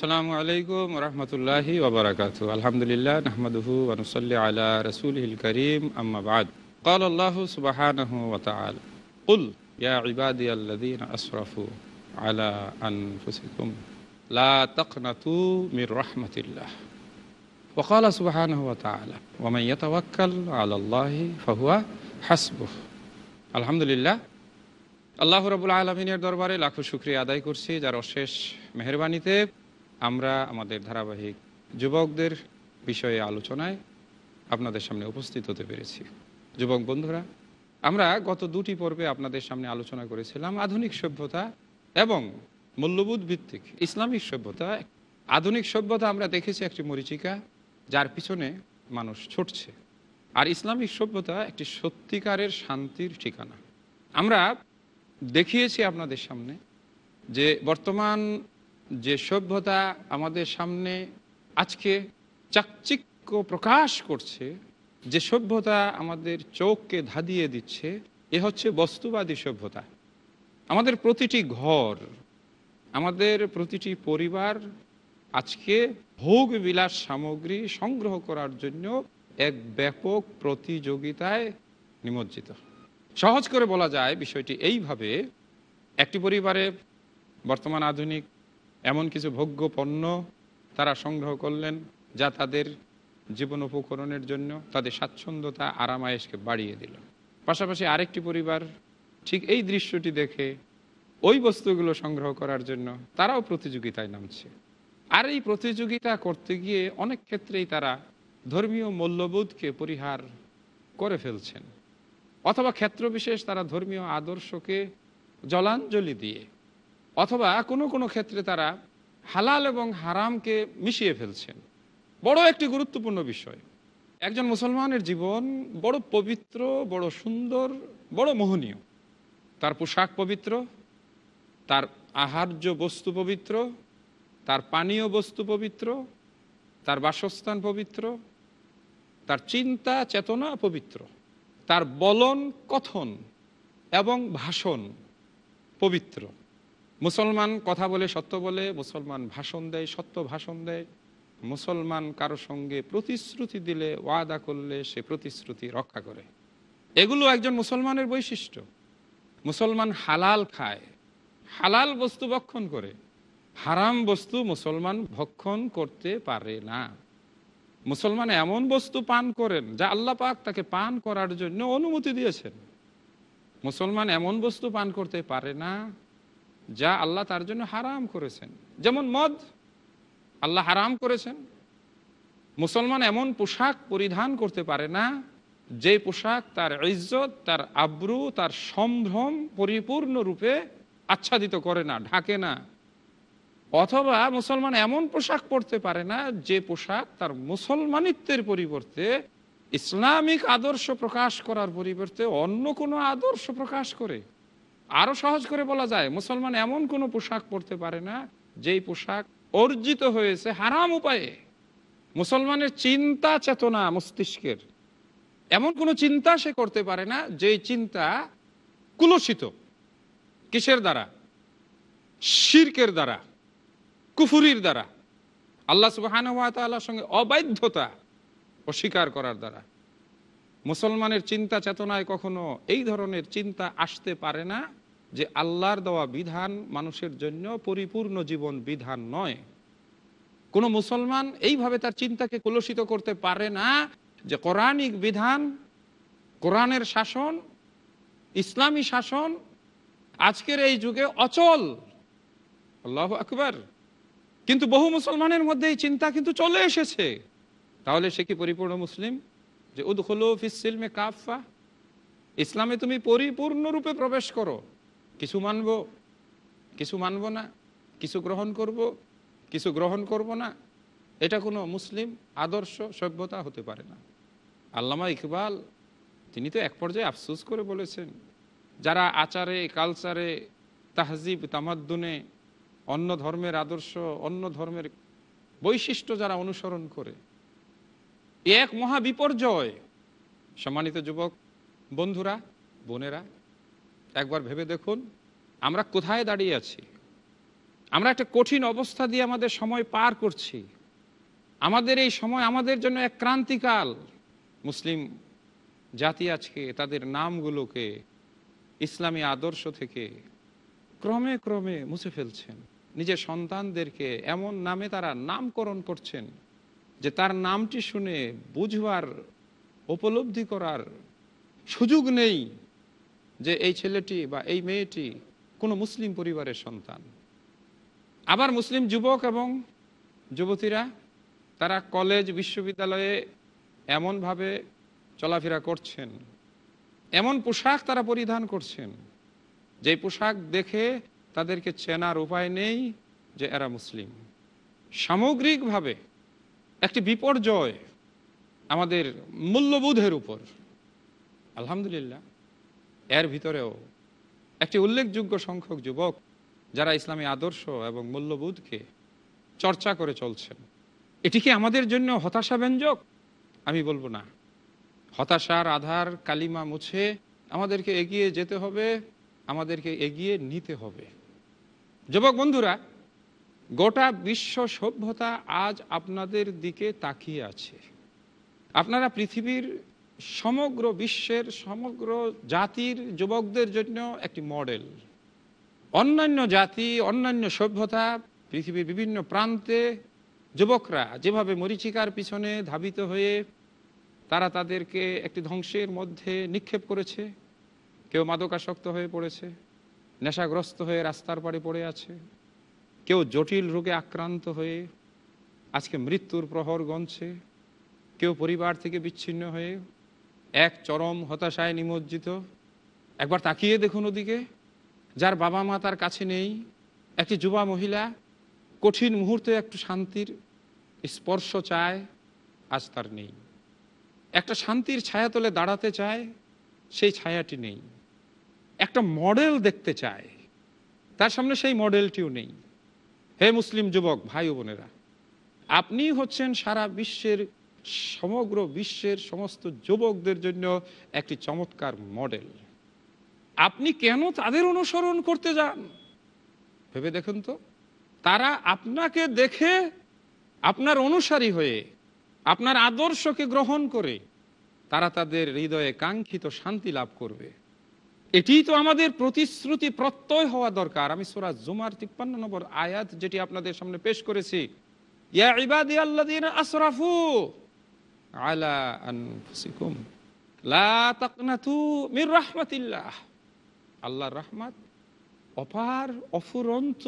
আসসালামু আলাইকুম রহমতুল্লাহি ওবরাকাত আলহামদুলিল্লাহ নাহমাদুহু ওয়ানুসাল্লি আলা রাসূলিহিল কারীম আম্মা বাদ قال الله سبحانه وتعالى قل يا عبادي الذين اسرفوا على انفسكم لا تقنطوا من رحمة الله وقال سبحانه وتعالى ومن يتوكل على الله فهو حسبه الحمد لله الله رب العالمين রবুল আলমিনের দরবারে شكري عدائي كرسي جارو যার مهرباني تيب আমরা আমাদের ধারাবাহিক যুবকদের বিষয়ে আলোচনায় আপনাদের সামনে উপস্থিত হতে পেরেছি যুবক বন্ধুরা আমরা গত দুটি পর্বে আপনাদের সামনে আলোচনা করেছিলাম আধুনিক সভ্যতা এবং মূল্যবোধ ভিত্তিক ইসলামিক সভ্যতা আধুনিক সভ্যতা আমরা দেখেছি একটি মরিচিকা যার পিছনে মানুষ ছুটছে আর ইসলামিক সভ্যতা একটি সত্যিকারের শান্তির ঠিকানা আমরা দেখিয়েছি আপনাদের সামনে যে বর্তমান যে সভ্যতা আমাদের সামনে আজকে চাকচিক্য প্রকাশ করছে যে সভ্যতা আমাদের চোখকে ধাঁধিয়ে দিচ্ছে এ হচ্ছে বস্তুবাদী সভ্যতা আমাদের প্রতিটি ঘর আমাদের প্রতিটি পরিবার আজকে ভোগ বিলাস সামগ্রী সংগ্রহ করার জন্য এক ব্যাপক প্রতিযোগিতায় নিমজ্জিত সহজ করে বলা যায় বিষয়টি এইভাবে একটি পরিবারে বর্তমান আধুনিক এমন কিছু ভোগ্য পণ্য তারা সংগ্রহ করলেন যা তাদের জীবন উপকরণের জন্য তাদের স্বাচ্ছন্দ্যতা আরামায়েশকে বাড়িয়ে দিল পাশাপাশি আরেকটি পরিবার ঠিক এই দৃশ্যটি দেখে ওই বস্তুগুলো সংগ্রহ করার জন্য তারাও প্রতিযোগিতায় নামছে আর এই প্রতিযোগিতা করতে গিয়ে অনেক ক্ষেত্রেই তারা ধর্মীয় মূল্যবোধকে পরিহার করে ফেলছেন অথবা ক্ষেত্রবিশেষ তারা ধর্মীয় আদর্শকে জলাঞ্জলি দিয়ে অথবা কোনো কোনো ক্ষেত্রে তারা হালাল এবং হারামকে মিশিয়ে ফেলছেন বড় একটি গুরুত্বপূর্ণ বিষয় একজন মুসলমানের জীবন বড় পবিত্র বড় সুন্দর বড় মোহনীয় তার পোশাক পবিত্র তার আহার্য বস্তু পবিত্র তার পানীয় বস্তু পবিত্র তার বাসস্থান পবিত্র তার চিন্তা চেতনা পবিত্র তার বলন কথন এবং ভাষণ পবিত্র মুসলমান কথা বলে সত্য বলে মুসলমান ভাষণ দেয় সত্য ভাষণ দেয় মুসলমান কারো সঙ্গে প্রতিশ্রুতি দিলে ওয়াদা করলে সে প্রতিশ্রুতি রক্ষা করে এগুলো একজন মুসলমানের বৈশিষ্ট্য মুসলমান হালাল খায় হালাল বস্তু ভক্ষণ করে হারাম বস্তু মুসলমান ভক্ষণ করতে পারে না মুসলমান এমন বস্তু পান করেন যা আল্লাহ পাক তাকে পান করার জন্য অনুমতি দিয়েছেন মুসলমান এমন বস্তু পান করতে পারে না যা আল্লাহ তার জন্য হারাম করেছেন যেমন মদ আল্লাহ হারাম করেছেন মুসলমান এমন পোশাক পরিধান করতে পারে না যে পোশাক তার ইজ্জত তার আব্রু তার সম্ভ্রম পরিপূর্ণরূপে আচ্ছাদিত করে না ঢাকে না অথবা মুসলমান এমন পোশাক পরতে পারে না যে পোশাক তার মুসলমানিত্বের পরিবর্তে ইসলামিক আদর্শ প্রকাশ করার পরিবর্তে অন্য কোনো আদর্শ প্রকাশ করে আরও সহজ করে বলা যায় মুসলমান এমন কোনো পোশাক পরতে পারে না যেই পোশাক অর্জিত হয়েছে হারাম উপায়ে মুসলমানের চিন্তা চেতনা মস্তিষ্কের এমন কোনো চিন্তা সে করতে পারে না যেই চিন্তা কুলসিত কিসের দ্বারা শির্কের দ্বারা কুফুরির দ্বারা আল্লাহ সুবাহানুয়াতাল্লাহর সঙ্গে অবাধ্যতা অস্বীকার করার দ্বারা মুসলমানের চিন্তা চেতনায় কখনো এই ধরনের চিন্তা আসতে পারে না যে আল্লাহর দেওয়া বিধান মানুষের জন্য পরিপূর্ণ জীবন বিধান নয় কোন মুসলমান এইভাবে তার চিন্তাকে কলুষিত করতে পারে না যে কোরআনিক বিধান কোরআনের শাসন ইসলামী শাসন আজকের এই যুগে অচল আল্লাহ আকবর কিন্তু বহু মুসলমানের মধ্যে এই চিন্তা কিন্তু চলে এসেছে তাহলে সে কি পরিপূর্ণ মুসলিম যে উদ্ফিস ইসলামে তুমি পরিপূর্ণরূপে প্রবেশ করো কিছু মানব কিছু মানব না কিছু গ্রহণ করব কিছু গ্রহণ করব না এটা কোনো মুসলিম আদর্শ সভ্যতা হতে পারে না আল্লামা ইকবাল তিনি তো এক পর্যায়ে আফসোস করে বলেছেন যারা আচারে কালচারে তাহজিব তামাদ্দুনে অন্য ধর্মের আদর্শ অন্য ধর্মের বৈশিষ্ট্য যারা অনুসরণ করে এক মহা বিপর্যয় সম্মানিত যুবক বন্ধুরা বোনেরা একবার ভেবে দেখুন আমরা কোথায় দাঁড়িয়ে আছি আমরা একটা কঠিন অবস্থা দিয়ে আমাদের সময় পার করছি আমাদের এই সময় আমাদের জন্য এক ক্রান্তিকাল মুসলিম জাতি আজকে তাদের নামগুলোকে ইসলামী আদর্শ থেকে ক্রমে ক্রমে মুছে ফেলছেন নিজের সন্তানদেরকে এমন নামে তারা নামকরণ করছেন যে তার নামটি শুনে বুঝবার উপলব্ধি করার সুযোগ নেই যে এই ছেলেটি বা এই মেয়েটি কোনো মুসলিম পরিবারের সন্তান আবার মুসলিম যুবক এবং যুবতীরা তারা কলেজ বিশ্ববিদ্যালয়ে এমনভাবে চলাফেরা করছেন এমন পোশাক তারা পরিধান করছেন যে পোশাক দেখে তাদেরকে চেনার উপায় নেই যে এরা মুসলিম সামগ্রিকভাবে একটি বিপর্যয় আমাদের মূল্যবোধের উপর আলহামদুলিল্লাহ এর ভিতরেও একটি উল্লেখযোগ্য সংখ্যক যুবক যারা ইসলামী আদর্শ এবং মূল্যবোধকে চর্চা করে চলছেন এটি কি আমাদের জন্য হতাশা ব্যঞ্জক আমি বলবো না হতাশার আধার কালিমা মুছে আমাদেরকে এগিয়ে যেতে হবে আমাদেরকে এগিয়ে নিতে হবে যুবক বন্ধুরা গোটা বিশ্ব সভ্যতা আজ আপনাদের দিকে তাকিয়ে আছে আপনারা পৃথিবীর সমগ্র বিশ্বের সমগ্র জাতির যুবকদের জন্য একটি মডেল অন্যান্য জাতি অন্যান্য সভ্যতা পৃথিবীর বিভিন্ন প্রান্তে যুবকরা যেভাবে মরিচিকার পিছনে ধাবিত হয়ে তারা তাদেরকে একটি ধ্বংসের মধ্যে নিক্ষেপ করেছে কেউ মাদকাসক্ত হয়ে পড়েছে নেশাগ্রস্ত হয়ে রাস্তার পাড়ে পড়ে আছে কেউ জটিল রোগে আক্রান্ত হয়ে আজকে মৃত্যুর প্রহর গঞ্ছে কেউ পরিবার থেকে বিচ্ছিন্ন হয়ে এক চরম হতাশায় নিমজ্জিত একবার তাকিয়ে দেখুন ওদিকে যার বাবা মা তার কাছে নেই একটি যুবা মহিলা কঠিন মুহূর্তে একটু শান্তির স্পর্শ চায় আজ তার নেই একটা শান্তির ছায়া তলে দাঁড়াতে চায় সেই ছায়াটি নেই একটা মডেল দেখতে চায় তার সামনে সেই মডেলটিও নেই হে মুসলিম যুবক ভাই বোনেরা আপনি হচ্ছেন সারা বিশ্বের সমগ্র বিশ্বের সমস্ত যুবকদের জন্য একটি চমৎকার মডেল আপনি কেন তাদের অনুসরণ করতে যান ভেবে দেখুন তো তারা আপনাকে দেখে আপনার অনুসারী হয়ে আপনার আদর্শকে গ্রহণ করে তারা তাদের হৃদয়ে কাঙ্ক্ষিত শান্তি লাভ করবে এটি তো আমাদের প্রতিশ্রুতি প্রত্যয় হওয়া দরকার আমি সোরা জুমার তিপ্পান্ন নম্বর আয়াত যেটি আপনাদের সামনে পেশ করেছি ইয়া ইবাদি আসরাফু আলা আনফুসিকুম লা তাকনাতু মির রাহমাতিল্লাহ আল্লাহর রহমত অপার অফুরন্ত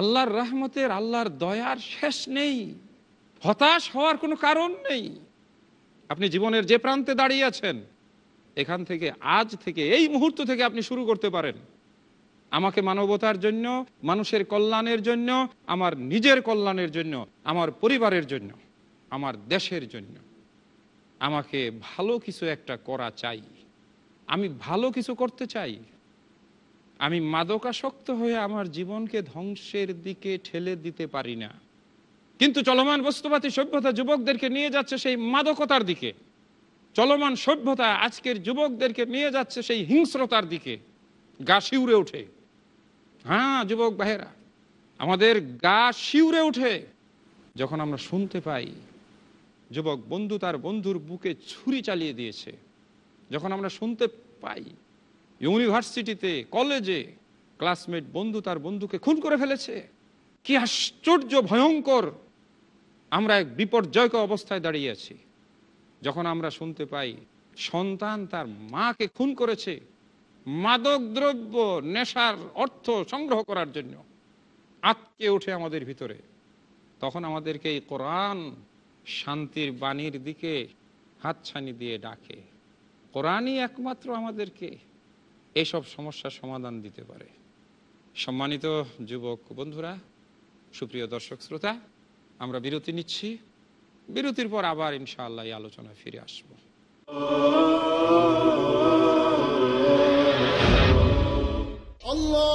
আল্লাহর রহমতের আল্লাহর দয়ার শেষ নেই হতাশ হওয়ার কোনো কারণ নেই আপনি জীবনের যে প্রান্তে দাঁড়িয়ে আছেন এখান থেকে আজ থেকে এই মুহূর্ত থেকে আপনি শুরু করতে পারেন আমাকে মানবতার জন্য মানুষের কল্যাণের জন্য আমার নিজের কল্যাণের জন্য আমার পরিবারের জন্য আমার দেশের জন্য আমাকে ভালো কিছু একটা করা চাই আমি ভালো কিছু করতে চাই আমি মাদকাসক্ত হয়ে আমার জীবনকে ধ্বংসের দিকে ঠেলে দিতে পারি না কিন্তু চলমান বস্তুপাতি সভ্যতা যুবকদেরকে নিয়ে যাচ্ছে সেই মাদকতার দিকে চলমান সভ্যতা আজকের যুবকদেরকে নিয়ে যাচ্ছে সেই হিংস্রতার দিকে গা শিউরে ওঠে হ্যাঁ যুবক বাহেরা আমাদের গা শিউরে ওঠে যখন আমরা শুনতে পাই যুবক বন্ধু তার বন্ধুর বুকে ছুরি চালিয়ে দিয়েছে যখন আমরা শুনতে পাই ইউনিভার্সিটিতে কলেজে ক্লাসমেট বন্ধু তার বন্ধুকে খুন করে ফেলেছে কি আশ্চর্য ভয়ঙ্কর আমরা এক বিপর্যয়ক অবস্থায় দাঁড়িয়ে আছি যখন আমরা শুনতে পাই সন্তান তার মাকে খুন করেছে মাদক দ্রব্য নেশার অর্থ সংগ্রহ করার জন্য আটকে ওঠে আমাদের ভিতরে তখন আমাদেরকে এই কোরআন শান্তির বাণীর দিকে হাতছানি দিয়ে ডাকে কোরআনই একমাত্র আমাদেরকে এসব সমস্যার সমাধান দিতে পারে সম্মানিত যুবক বন্ধুরা সুপ্রিয় দর্শক শ্রোতা আমরা বিরতি নিচ্ছি বিরতির পর আবার ইনশাআল্লাহ আলোচনায় ফিরে আসব আল্লাহ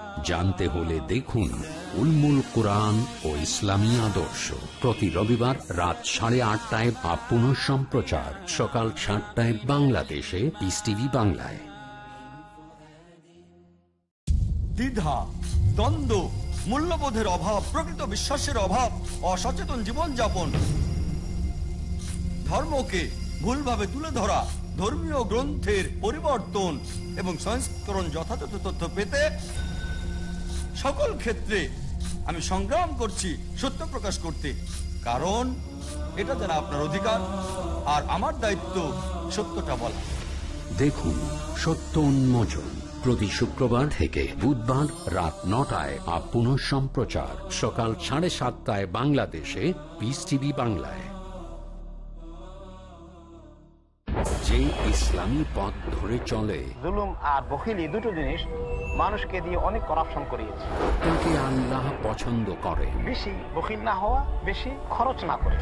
জানতে হলে দেখুন উলমুল কোরআন ও ইসলামী আদর্শ প্রতি রবিবার রাত সাড়ে আটটায় বা পুনঃ সম্প্রচার সকাল সাতটায় বাংলাদেশে পিস টিভি বাংলায় দ্বিধা দ্বন্দ্ব মূল্যবোধের অভাব প্রকৃত বিশ্বাসের অভাব অসচেতন জীবনযাপন ধর্মকে ভুলভাবে তুলে ধরা ধর্মীয় গ্রন্থের পরিবর্তন এবং সংস্করণ যথাযথ তথ্য পেতে সকল ক্ষেত্রে আমি সংগ্রাম করছি সত্য প্রকাশ করতে কারণ এটা যারা আপনার অধিকার আর আমার দায়িত্ব সত্যটা বলা দেখুন সত্য উন্মোচন প্রতি শুক্রবার থেকে বুধবার রাত নটায় আর পুনঃ সম্প্রচার সকাল সাড়ে সাতটায় বাংলাদেশে পিস টিভি বাংলায় যে ইসলামী পথ ধরে চলে জুলুম আর বখিলি দুটো জিনিস মানুষকে দিয়ে অনেক করাপশন করিয়েছে কিন্তু আল্লাহ পছন্দ করে বেশি বখিল না হওয়া বেশি খরচ না করে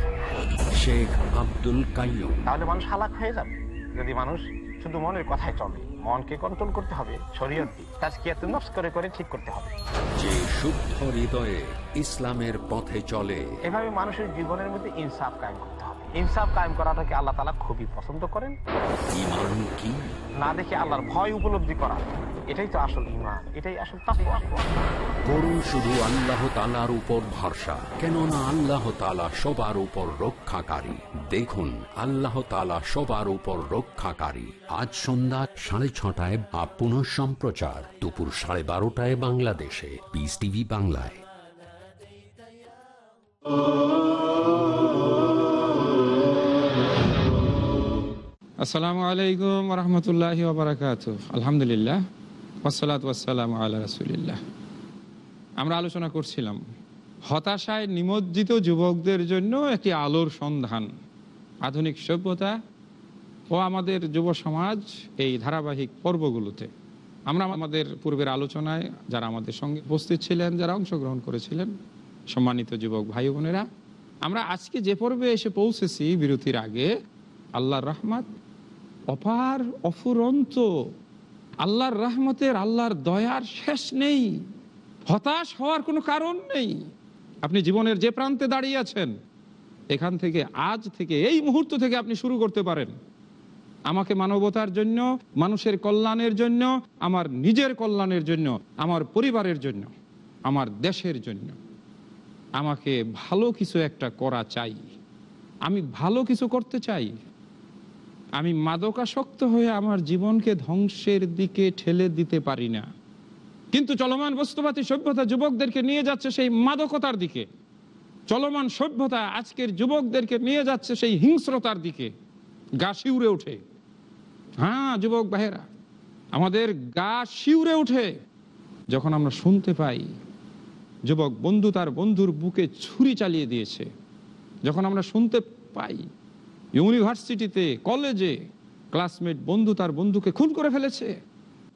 শেখ আব্দুল কাইম তাহলে মানুষ হালাক হয়ে যাবে যদি মানুষ শুধু মনের কথায় চলে মনকে কন্ট্রোল করতে হবে শরীয়তটি তাজকিয়াত নফস করে করে ঠিক করতে হবে যে শুদ্ধ হৃদয়ে ইসলামের পথে চলে এভাবে মানুষের জীবনের মধ্যে ইনসাফ কায়েম করতে হবে ইনসাফ কায়েম করাটাকে আল্লাহ তালা খুবই পছন্দ করেন কি না দেখে আল্লাহর ভয় উপলব্ধি করা এটাই তো আসল ইমান এটাই আসল করুন শুধু আল্লাহ তালার উপর ভরসা কেননা আল্লাহ তালা সবার উপর রক্ষাকারী দেখুন আল্লাহ তালা সবার উপর রক্ষাকারী আজ সন্ধ্যা সাড়ে ছটায় বা পুনঃ সম্প্রচার দুপুর সাড়ে বারোটায় বাংলাদেশে বিস টিভি বাংলায় আসসালামু আলাইকুম রহমতুল্লাহ ওবরাকাত আলহামদুলিল্লাহ ওসলাত ওয়াসালাম আল্লাহ রাসুলিল্লাহ আমরা আলোচনা করছিলাম হতাশায় নিমজ্জিত যুবকদের জন্য একটি আলোর সন্ধান আধুনিক সভ্যতা ও আমাদের যুব সমাজ এই ধারাবাহিক পর্বগুলোতে আমরা আমাদের পূর্বের আলোচনায় যারা আমাদের সঙ্গে উপস্থিত ছিলেন যারা অংশগ্রহণ করেছিলেন সম্মানিত যুবক ভাই বোনেরা আমরা আজকে যে পর্বে এসে পৌঁছেছি বিরতির আগে আল্লাহর রহমাত অপার অফুরন্ত আল্লাহর রাহমতের আল্লাহর দয়ার শেষ নেই হতাশ হওয়ার কোনো কারণ নেই আপনি জীবনের যে প্রান্তে দাঁড়িয়ে আছেন এখান থেকে আজ থেকে এই মুহূর্ত থেকে আপনি শুরু করতে পারেন আমাকে মানবতার জন্য মানুষের কল্যাণের জন্য আমার নিজের কল্যাণের জন্য আমার পরিবারের জন্য আমার দেশের জন্য আমাকে ভালো কিছু একটা করা চাই আমি ভালো কিছু করতে চাই আমি মাদকাসক্ত হয়ে আমার জীবনকে ধ্বংসের দিকে ঠেলে দিতে পারি না কিন্তু চলমান বস্তুবাদী সভ্যতা যুবকদেরকে নিয়ে যাচ্ছে সেই মাদকতার দিকে চলমান সভ্যতা আজকের যুবকদেরকে নিয়ে যাচ্ছে সেই হিংস্রতার দিকে গা শিউরে ওঠে হ্যাঁ যুবক বাহেরা আমাদের গা শিউরে ওঠে যখন আমরা শুনতে পাই যুবক বন্ধু তার বন্ধুর বুকে ছুরি চালিয়ে দিয়েছে যখন আমরা শুনতে পাই ইউনিভার্সিটিতে কলেজে ক্লাসমেট বন্ধু তার বন্ধুকে খুন করে ফেলেছে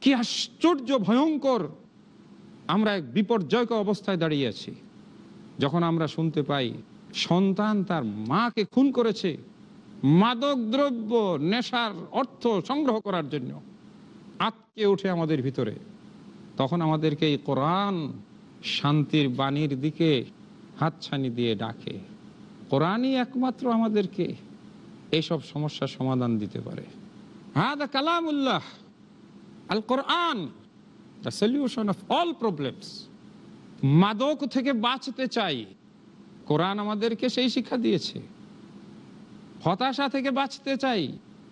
কি আশ্চর্য ভয়ঙ্কর আমরা এক বিপর্যয়ক অবস্থায় দাঁড়িয়ে আছি যখন আমরা শুনতে পাই সন্তান তার মাকে খুন করেছে মাদক দ্রব্য নেশার অর্থ সংগ্রহ করার জন্য আটকে ওঠে আমাদের ভিতরে তখন আমাদেরকে এই কোরআন শান্তির বাণীর দিকে হাতছানি দিয়ে ডাকে কোরআনই একমাত্র আমাদেরকে এইসব সমস্যার সমাধান দিতে পারে হ্যাঁ দা কালামুল্লাহ আল কোরআন the solution of all problems মাদক থেকে বাঁচতে চাই কোরআন আমাদেরকে সেই শিক্ষা দিয়েছে হতাশা থেকে বাঁচতে চাই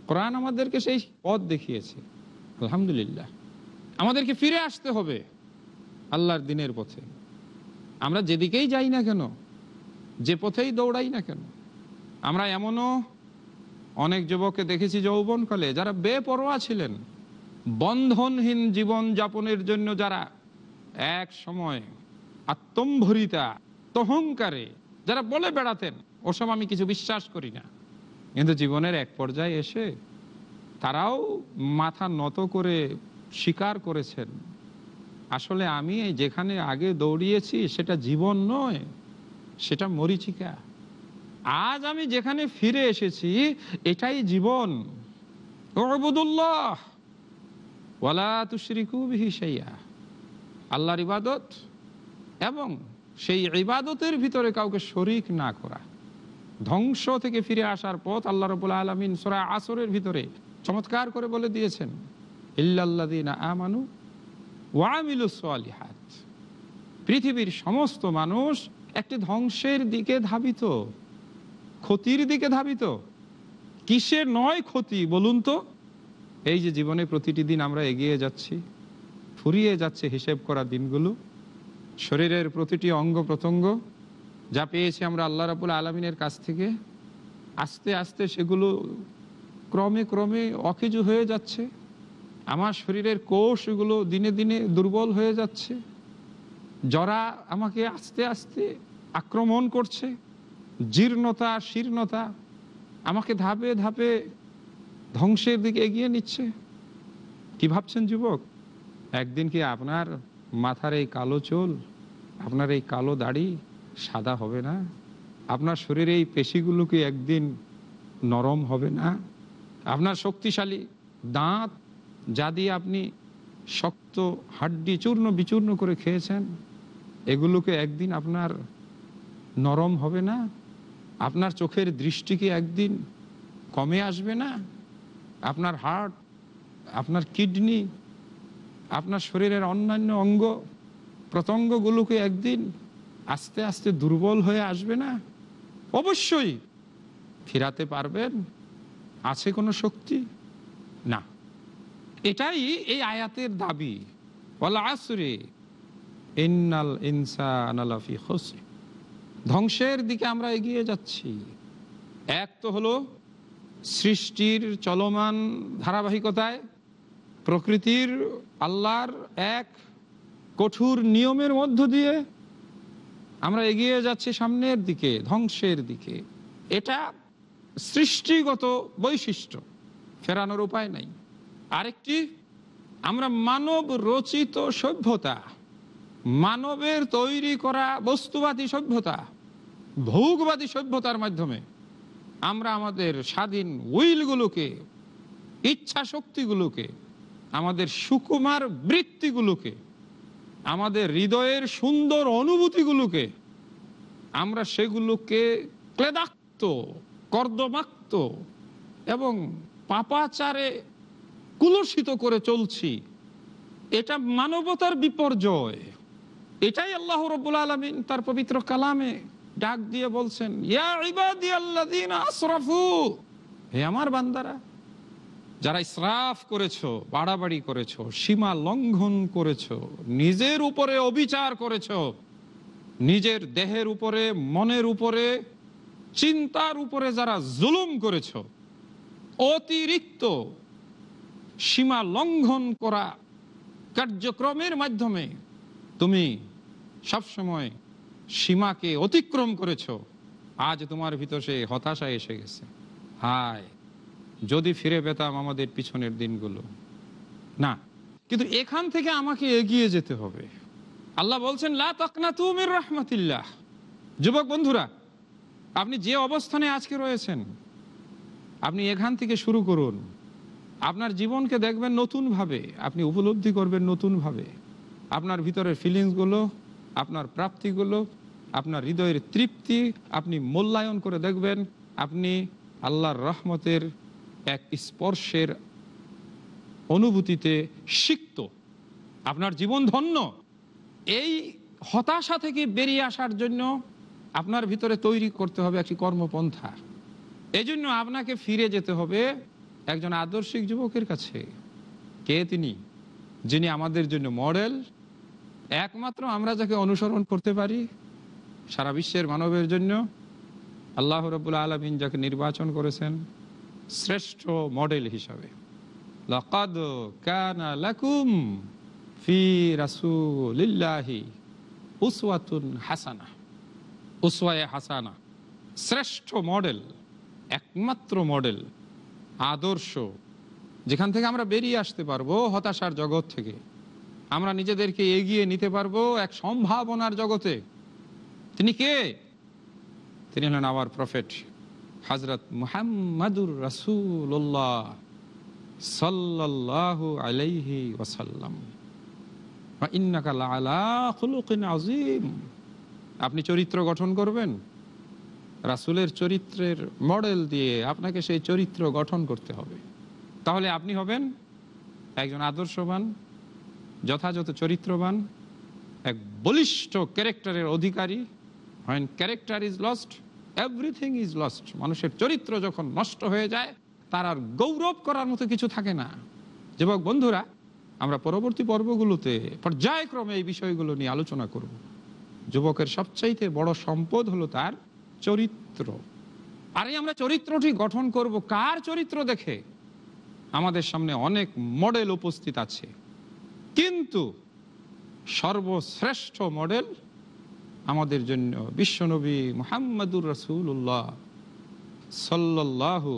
কোরআন আমাদেরকে সেই পথ দেখিয়েছে আলহামদুলিল্লাহ আমাদেরকে ফিরে আসতে হবে আল্লাহর দিনের পথে আমরা যেদিকেই যাই না কেন যে পথেই দৌড়াই না কেন আমরা এমনও অনেক যুবককে দেখেছি যৌবন কলে যারা বেপরোয়া ছিলেন বন্ধনহীন জীবন যাপনের জন্য যারা এক সময় আত্মম্ভরিতা তহংকারে যারা বলে বেড়াতেন ওসব আমি কিছু বিশ্বাস করি না কিন্তু জীবনের এক পর্যায়ে এসে তারাও মাথা নত করে স্বীকার করেছেন আসলে আমি যেখানে আগে দৌড়িয়েছি সেটা জীবন নয় সেটা মরিচিকা আজ আমি যেখানে ফিরে এসেছি এটাই জীবন ওবুদুল্লাহ ওয়ালা আল্লাহর ইবাদত এবং সেই ইবাদতের ভিতরে কাউকে শরিক না করা ধ্বংস থেকে ফিরে আসার পথ আল্লাহ রবুল্লা আলমিন সোরা আসরের ভিতরে চমৎকার করে বলে দিয়েছেন আমানু পৃথিবীর সমস্ত মানুষ একটি ধ্বংসের দিকে ধাবিত ক্ষতির দিকে ধাবিত কিসের নয় ক্ষতি বলুন তো এই যে জীবনে প্রতিটি দিন আমরা এগিয়ে যাচ্ছি ফুরিয়ে যাচ্ছে হিসেব করা দিনগুলো শরীরের প্রতিটি অঙ্গ প্রত্যঙ্গ যা পেয়েছি আমরা আল্লাহ রাবুল আলমিনের কাছ থেকে আস্তে আস্তে সেগুলো ক্রমে ক্রমে অকেজু হয়ে যাচ্ছে আমার শরীরের কোষগুলো দিনে দিনে দুর্বল হয়ে যাচ্ছে জরা আমাকে আস্তে আস্তে আক্রমণ করছে জীর্ণতা শীর্ণতা আমাকে ধাপে ধাপে ধ্বংসের দিকে এগিয়ে নিচ্ছে কি ভাবছেন যুবক একদিন কি আপনার মাথার এই কালো চোল আপনার এই কালো দাড়ি সাদা হবে না আপনার শরীরে এই পেশিগুলো কি একদিন নরম হবে না আপনার শক্তিশালী দাঁত যা দিয়ে আপনি শক্ত হাড্ডি চূর্ণ বিচূর্ণ করে খেয়েছেন এগুলোকে একদিন আপনার নরম হবে না আপনার চোখের দৃষ্টিকে একদিন কমে আসবে না আপনার হার্ট আপনার কিডনি আপনার শরীরের অন্যান্য অঙ্গ প্রত্যঙ্গগুলোকে একদিন আস্তে আস্তে দুর্বল হয়ে আসবে না অবশ্যই ফিরাতে পারবেন আছে কোনো শক্তি না এটাই এই আয়াতের দাবি বলা আসরে ইন্নাল ইনসান হোসে ধ্বংসের দিকে আমরা এগিয়ে যাচ্ছি এক তো হলো সৃষ্টির চলমান ধারাবাহিকতায় প্রকৃতির আল্লাহর এক কঠোর নিয়মের মধ্য দিয়ে আমরা এগিয়ে যাচ্ছি সামনের দিকে ধ্বংসের দিকে এটা সৃষ্টিগত বৈশিষ্ট্য ফেরানোর উপায় নাই আরেকটি আমরা মানব রচিত সভ্যতা মানবের তৈরি করা বস্তুবাদী সভ্যতা ভৌগবাদী সভ্যতার মাধ্যমে আমরা আমাদের স্বাধীন উইলগুলোকে ইচ্ছা শক্তিগুলোকে আমাদের সুকুমার বৃত্তিগুলোকে আমাদের হৃদয়ের সুন্দর অনুভূতিগুলোকে আমরা সেগুলোকে ক্লেদাক্ত কর্দমাক্ত এবং পাপাচারে কুলসিত করে চলছি এটা মানবতার বিপর্যয় এটাই আল্লাহ রব্বুল আলমিন তার পবিত্র কালামে ডাক দিয়ে বলছেন হে আমার বান্দারা যারা ইসরাফ করেছো বাড়াবাড়ি করেছো সীমা লঙ্ঘন করেছো নিজের উপরে অবিচার করেছো নিজের দেহের উপরে মনের উপরে চিন্তার উপরে যারা জুলুম করেছো অতিরিক্ত সীমা লঙ্ঘন করা কার্যক্রমের মাধ্যমে তুমি সবসময় সীমাকে অতিক্রম করেছ আজ তোমার ভিতর সে হতাশা এসে গেছে হায় যদি ফিরে পেতাম আমাদের পিছনের দিনগুলো না কিন্তু এখান থেকে আমাকে এগিয়ে যেতে হবে আল্লাহ বলছেন লা তকনা তুমির রহমতিল্লাহ যুবক বন্ধুরা আপনি যে অবস্থানে আজকে রয়েছেন আপনি এখান থেকে শুরু করুন আপনার জীবনকে দেখবেন নতুনভাবে আপনি উপলব্ধি করবেন নতুনভাবে আপনার ভিতরের ফিলিংসগুলো আপনার প্রাপ্তিগুলো আপনার হৃদয়ের তৃপ্তি আপনি মূল্যায়ন করে দেখবেন আপনি আল্লাহর রহমতের এক স্পর্শের অনুভূতিতে সিক্ত আপনার জীবন ধন্য এই হতাশা থেকে বেরিয়ে আসার জন্য আপনার ভিতরে তৈরি করতে হবে একটি কর্মপন্থা এই জন্য আপনাকে ফিরে যেতে হবে একজন আদর্শিক যুবকের কাছে কে তিনি যিনি আমাদের জন্য মডেল একমাত্র আমরা যাকে অনুসরণ করতে পারি সারা বিশ্বের মানবের জন্য আল্লাহ রবুল আলমিন যাকে নির্বাচন করেছেন শ্রেষ্ঠ মডেল হিসাবে লকাদ কানা লাকুম ফি রাসুলিল্লাহি উসওয়াতুন হাসানা উসওয়ায়ে হাসানা শ্রেষ্ঠ মডেল একমাত্র মডেল আদর্শ যেখান থেকে আমরা বেরিয়ে আসতে পারবো হতাশার জগৎ থেকে আমরা নিজেদেরকে এগিয়ে নিতে পারবো এক সম্ভাবনার জগতে তিনি কে তিনি হলেন আমার প্রফেট হজরত মোহাম্মদুর রাসুল্লাহ সাল্লাহ আলাইহি ওয়াসাল্লাম আপনি চরিত্র গঠন করবেন রাসুলের চরিত্রের মডেল দিয়ে আপনাকে সেই চরিত্র গঠন করতে হবে তাহলে আপনি হবেন একজন আদর্শবান যথাযথ চরিত্রবান এক বলিষ্ঠ ক্যারেক্টারের অধিকারী when character is lost everything is lost মানুষের চরিত্র যখন নষ্ট হয়ে যায় তার আর গৌরব করার মতো কিছু থাকে না যুবক বন্ধুরা আমরা পরবর্তী পর্বগুলোতে পর্যায়ক্রমে এই বিষয়গুলো নিয়ে আলোচনা করব যুবকের সবচাইতে বড় সম্পদ হলো তার চরিত্র আর এই আমরা চরিত্রটি গঠন করব কার চরিত্র দেখে আমাদের সামনে অনেক মডেল উপস্থিত আছে কিন্তু সর্বশ্রেষ্ঠ মডেল আমাদের জন্য বিশ্বনবী মোহাম্মদুর রসুল্লাহ সাল্লাহু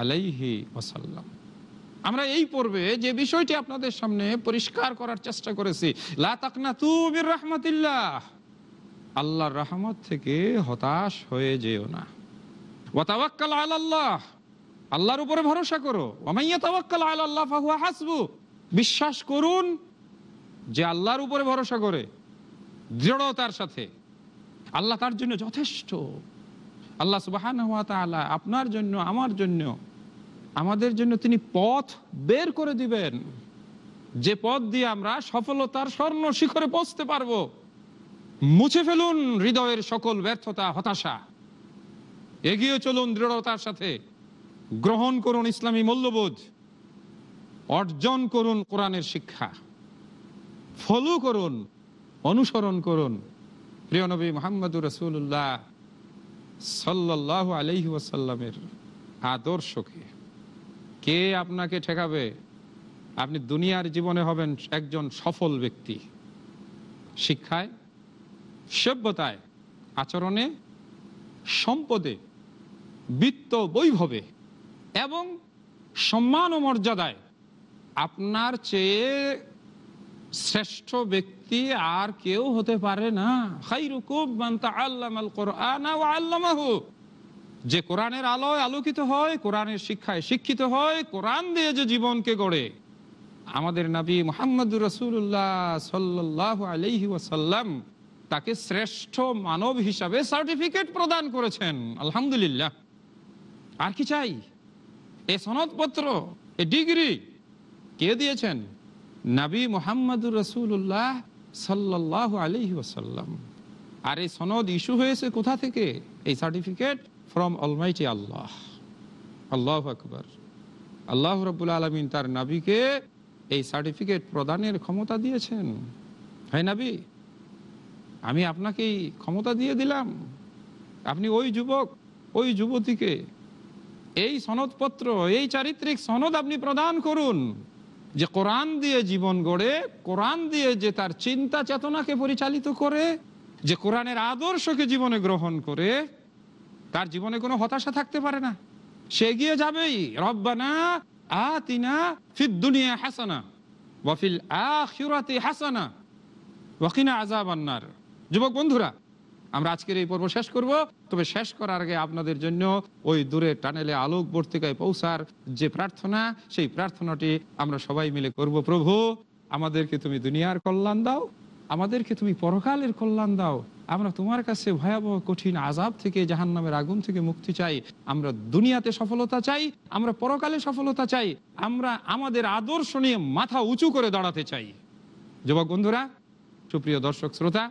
আলাইহি ওসাল্লাম আমরা এই পর্বে যে বিষয়টি আপনাদের সামনে পরিষ্কার করার চেষ্টা করেছি লাকনাতুবির আল্লাহর রহমত থেকে হতাশ হয়ে যেও না ওয়াতাওয়াক্কাল আল্লাহর উপরে ভরসা করো ওমাইয়া বিশ্বাস করুন যে আল্লাহর উপরে ভরসা করে দৃঢ়তার সাথে আল্লাহ তার জন্য যথেষ্ট আল্লাহ সুবাহান আপনার জন্য আমার জন্য আমাদের জন্য তিনি পথ বের করে দিবেন যে পথ দিয়ে আমরা সফলতার স্বর্ণ শিখরে পৌঁছতে পারবো মুছে ফেলুন হৃদয়ের সকল ব্যর্থতা হতাশা এগিয়ে চলুন দৃঢ়তার সাথে গ্রহণ করুন ইসলামী মূল্যবোধ অর্জন করুন কোরআনের শিক্ষা ফলো করুন অনুসরণ করুন প্রিয় নবী মোহাম্মদুর রসুল্লাহ সাল্লাহ আলহি আদর্শকে কে আপনাকে ঠেকাবে আপনি দুনিয়ার জীবনে হবেন একজন সফল ব্যক্তি শিক্ষায় সভ্যতায় আচরণে সম্পদে বৃত্ত বৈভবে এবং সম্মান ও মর্যাদায় আপনার চেয়ে শ্রেষ্ঠ ব্যক্তি আর কেউ হতে পারে না যে কোরআনের আলোয় আলোকিত হয় কোরআনের শিক্ষায় শিক্ষিত হয় কোরআন দিয়ে যে জীবনকে গড়ে আমাদের নবী মোহাম্মদ রসুল্লাহ সাল্লাহ আলহি ওয়াসাল্লাম তাকে শ্রেষ্ঠ মানব হিসাবে সার্টিফিকেট প্রদান করেছেন আলহামদুলিল্লাহ আর কি চাই এ সনদপত্র এ ডিগ্রি কে দিয়েছেন নাবী মোহাম্মদুর রসুল্লাহ সাল্লাহ আলহি ওসাল্লাম আর এই সনদ ইস্যু হয়েছে কোথা থেকে এই সার্টিফিকেট ফ্রম অলমাইটি আল্লাহ আল্লাহ আকবর আল্লাহ রবুল আলমিন তার নাবিকে এই সার্টিফিকেট প্রদানের ক্ষমতা দিয়েছেন হ্যাঁ নাবি আমি আপনাকে এই ক্ষমতা দিয়ে দিলাম আপনি ওই যুবক ওই যুবতীকে এই সনদপত্র এই চারিত্রিক সনদ আপনি প্রদান করুন যে কোরআন দিয়ে জীবন গড়ে কোরআন দিয়ে যে তার চিন্তা চেতনাকে পরিচালিত করে যে কোরআনের আদর্শকে জীবনে গ্রহণ করে তার জীবনে কোনো হতাশা থাকতে পারে না সে এগিয়ে যাবেই রব্বানা আতিনা ফিদ দুনিয়া হাসানা ওয়াফিল আখিরাতি হাসানা ওয়াকিনা আজাবান্নার আন্নার যুবক বন্ধুরা আমরা আজকের এই পর্ব শেষ করব তবে শেষ করার আগে আপনাদের জন্য ওই দূরে টানেলে আলোক বর্তিকায় পৌঁছার যে প্রার্থনা সেই প্রার্থনাটি আমরা সবাই মিলে করব প্রভু আমাদেরকে তুমি দুনিয়ার কল্যাণ দাও আমাদেরকে তুমি পরকালের কল্যাণ দাও আমরা তোমার কাছে ভয়াবহ কঠিন আজাব থেকে জাহান নামের আগুন থেকে মুক্তি চাই আমরা দুনিয়াতে সফলতা চাই আমরা পরকালে সফলতা চাই আমরা আমাদের আদর্শ নিয়ে মাথা উঁচু করে দাঁড়াতে চাই যুবক বন্ধুরা সুপ্রিয় দর্শক শ্রোতা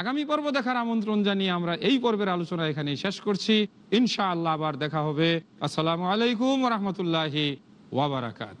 আগামী পর্ব দেখার আমন্ত্রণ জানিয়ে আমরা এই পর্বের আলোচনা এখানে শেষ করছি ইনশা আল্লাহ আবার দেখা হবে আসসালামু আলাইকুম রহমতুল্লাহ ওয়াবারাকাত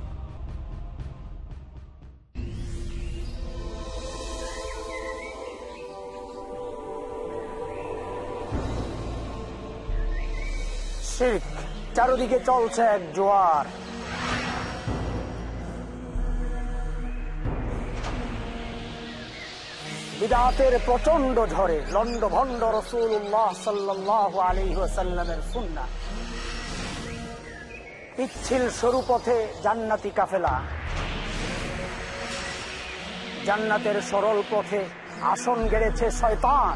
শীত চারদিকে চলছে এক জোয়ার বিদাতের প্রচন্ড ঝড়ে লন্ড ভন্ড রসুল সাল্লাহ আলহিহাসাল্লামের সুন্না পিচ্ছিল সরুপথে জান্নাতি কাফেলা জান্নাতের সরল পথে আসন গেড়েছে শয়তান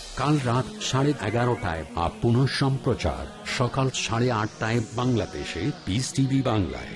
কাল রাত সাড়ে এগারোটায় আপ পুনঃ সম্প্রচার সকাল সাড়ে আটটায় বাংলাদেশে পিস টিভি বাংলায়